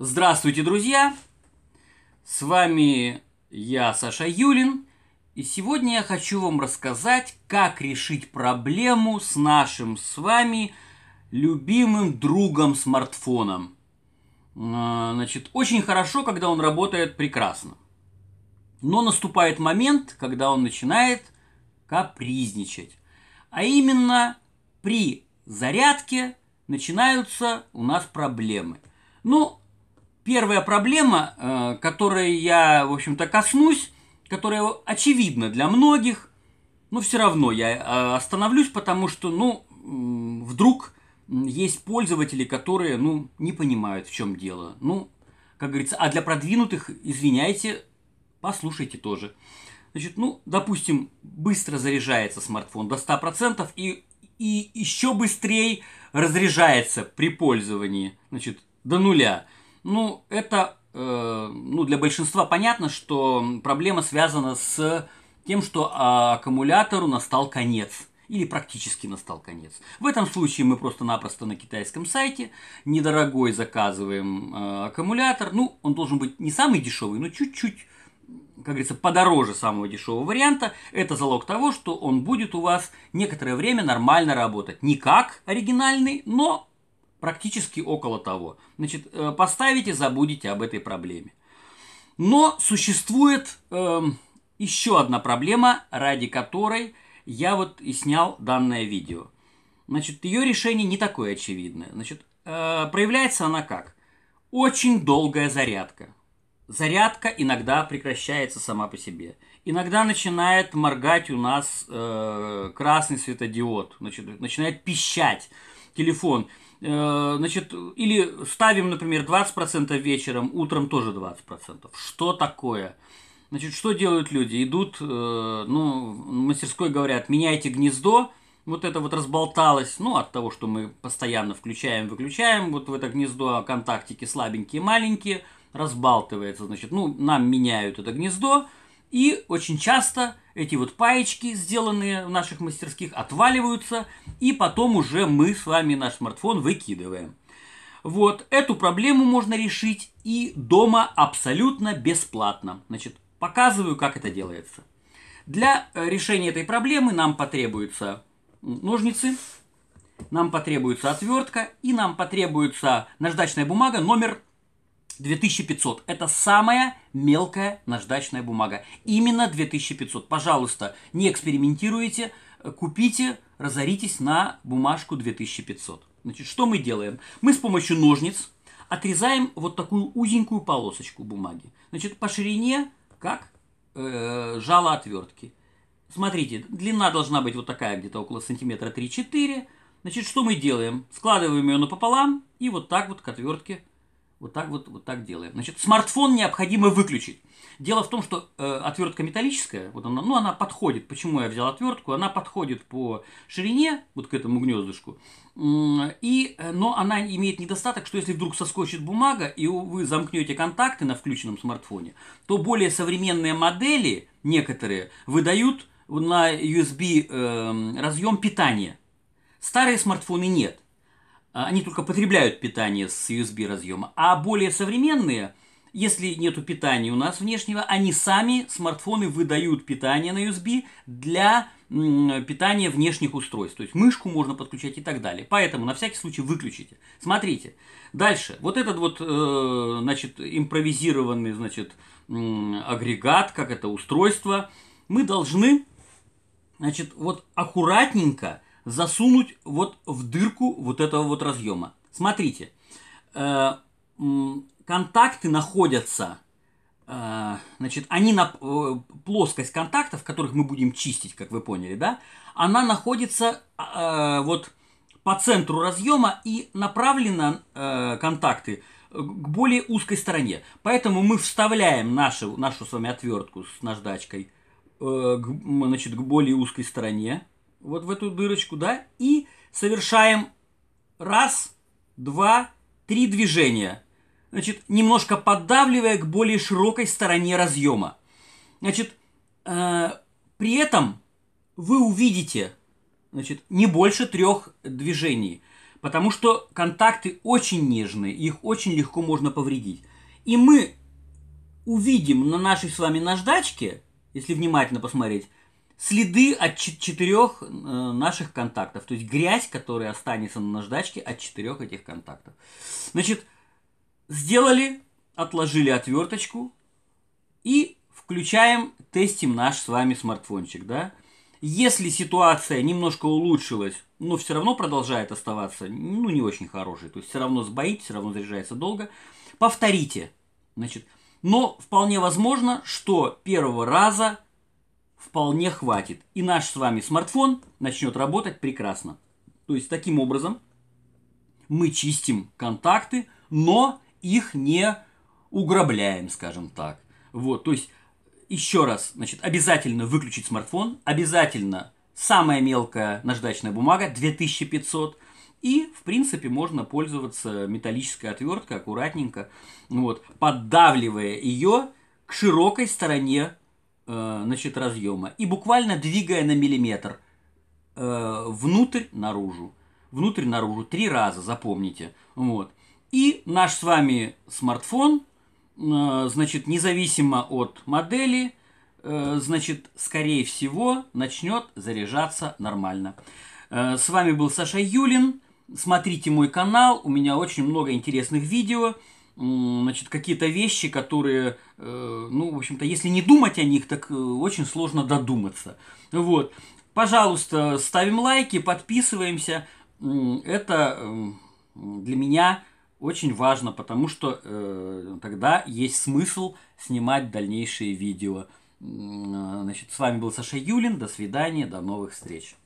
Здравствуйте, друзья! С вами я, Саша Юлин, и сегодня я хочу вам рассказать, как решить проблему с нашим с вами любимым другом смартфоном. А, значит, очень хорошо, когда он работает прекрасно. Но наступает момент, когда он начинает капризничать. А именно при зарядке начинаются у нас проблемы. Ну, Первая проблема, э, которой я, в общем-то, коснусь, которая очевидна для многих, но все равно я э, остановлюсь, потому что, ну, вдруг есть пользователи, которые, ну, не понимают, в чем дело. Ну, как говорится, а для продвинутых, извиняйте, послушайте тоже. Значит, ну, допустим, быстро заряжается смартфон до 100% и, и еще быстрее разряжается при пользовании, значит, до нуля. Ну, это э, ну, для большинства понятно, что проблема связана с тем, что аккумулятору настал конец или практически настал конец. В этом случае мы просто-напросто на китайском сайте недорогой заказываем э, аккумулятор. Ну, он должен быть не самый дешевый, но чуть-чуть, как говорится, подороже самого дешевого варианта. Это залог того, что он будет у вас некоторое время нормально работать. Не как оригинальный, но практически около того. Значит, э, поставите, забудете об этой проблеме. Но существует э, еще одна проблема, ради которой я вот и снял данное видео. Значит, ее решение не такое очевидное. Значит, э, проявляется она как? Очень долгая зарядка. Зарядка иногда прекращается сама по себе иногда начинает моргать у нас э, красный светодиод, значит, начинает пищать телефон. Э, значит, или ставим, например, 20% вечером, утром тоже 20%. Что такое? Значит, что делают люди? Идут, э, ну, в мастерской говорят, меняйте гнездо, вот это вот разболталось, ну, от того, что мы постоянно включаем-выключаем, вот в это гнездо а контактики слабенькие-маленькие, разбалтывается, значит, ну, нам меняют это гнездо, и очень часто эти вот паечки, сделанные в наших мастерских, отваливаются, и потом уже мы с вами наш смартфон выкидываем. Вот, эту проблему можно решить и дома абсолютно бесплатно. Значит, показываю, как это делается. Для э, решения этой проблемы нам потребуются ножницы, нам потребуется отвертка и нам потребуется наждачная бумага номер 2500. Это самая мелкая наждачная бумага. Именно 2500. Пожалуйста, не экспериментируйте, э, купите, разоритесь на бумажку 2500. Значит, что мы делаем? Мы с помощью ножниц отрезаем вот такую узенькую полосочку бумаги. Значит, по ширине, как э, жало отвертки. Смотрите, длина должна быть вот такая, где-то около сантиметра 3-4. Значит, что мы делаем? Складываем ее напополам и вот так вот к отвертке вот так вот, вот так делаем. Значит, смартфон необходимо выключить. Дело в том, что э, отвертка металлическая, вот она, ну, она подходит. Почему я взял отвертку? Она подходит по ширине, вот к этому гнездышку. И, э, но она имеет недостаток, что если вдруг соскочит бумага, и вы замкнете контакты на включенном смартфоне, то более современные модели, некоторые, выдают на USB э, эм, разъем питания. Старые смартфоны нет они только потребляют питание с USB разъема, а более современные, если нету питания у нас внешнего, они сами, смартфоны, выдают питание на USB для питания внешних устройств. То есть мышку можно подключать и так далее. Поэтому на всякий случай выключите. Смотрите. Дальше. Вот этот вот, э, значит, импровизированный, значит, э, агрегат, как это устройство, мы должны, значит, вот аккуратненько засунуть вот в дырку вот этого вот разъема. Смотрите, э, контакты находятся, э, значит, они на э, плоскость контактов, которых мы будем чистить, как вы поняли, да, она находится вот по центру разъема и направлена контакты к более узкой стороне. Поэтому мы вставляем нашу, нашу с вами отвертку с наждачкой значит, к более узкой стороне вот в эту дырочку, да, и совершаем раз, два, три движения. Значит, немножко поддавливая к более широкой стороне разъема. Значит, э, при этом вы увидите, значит, не больше трех движений, потому что контакты очень нежные, их очень легко можно повредить. И мы увидим на нашей с вами наждачке, если внимательно посмотреть, следы от четырех э, наших контактов. То есть грязь, которая останется на наждачке от четырех этих контактов. Значит, сделали, отложили отверточку и включаем, тестим наш с вами смартфончик, да? Если ситуация немножко улучшилась, но все равно продолжает оставаться, ну, не очень хорошей, то есть все равно сбоит, все равно заряжается долго, повторите. Значит, но вполне возможно, что первого раза вполне хватит. И наш с вами смартфон начнет работать прекрасно. То есть таким образом мы чистим контакты, но их не уграбляем, скажем так. Вот, то есть еще раз, значит, обязательно выключить смартфон, обязательно самая мелкая наждачная бумага 2500 и, в принципе, можно пользоваться металлической отверткой аккуратненько, вот, поддавливая ее к широкой стороне значит, э, разъема и буквально двигая на миллиметр э, внутрь-наружу. Внутрь-наружу. Три раза, запомните. Вот. И наш с вами смартфон, э, значит, независимо от модели, значит, скорее всего, начнет заряжаться нормально. С вами был Саша Юлин. Смотрите мой канал, у меня очень много интересных видео значит, какие-то вещи, которые, э, ну, в общем-то, если не думать о них, так э, очень сложно додуматься. Вот. Пожалуйста, ставим лайки, подписываемся. Это эм, для меня очень важно, потому что э, тогда есть смысл снимать дальнейшие видео. Э, значит, с вами был Саша Юлин. До свидания, до новых встреч.